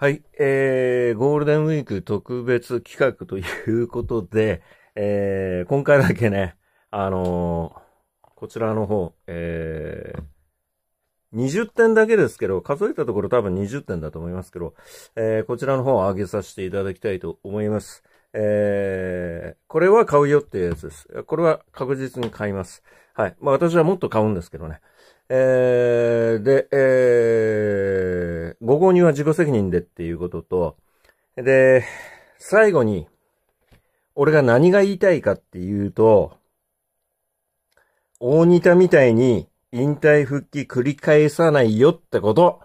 はい、えー、ゴールデンウィーク特別企画ということで、えー、今回だけね、あのー、こちらの方、えー、20点だけですけど、数えたところ多分20点だと思いますけど、えー、こちらの方を上げさせていただきたいと思います。えー、これは買うよっていうやつです。これは確実に買います。はい。まあ私はもっと買うんですけどね。えー、で、えー、ご購入は自己責任でっていうことと、で、最後に、俺が何が言いたいかっていうと、大仁田みたいに引退復帰繰り返さないよってこと。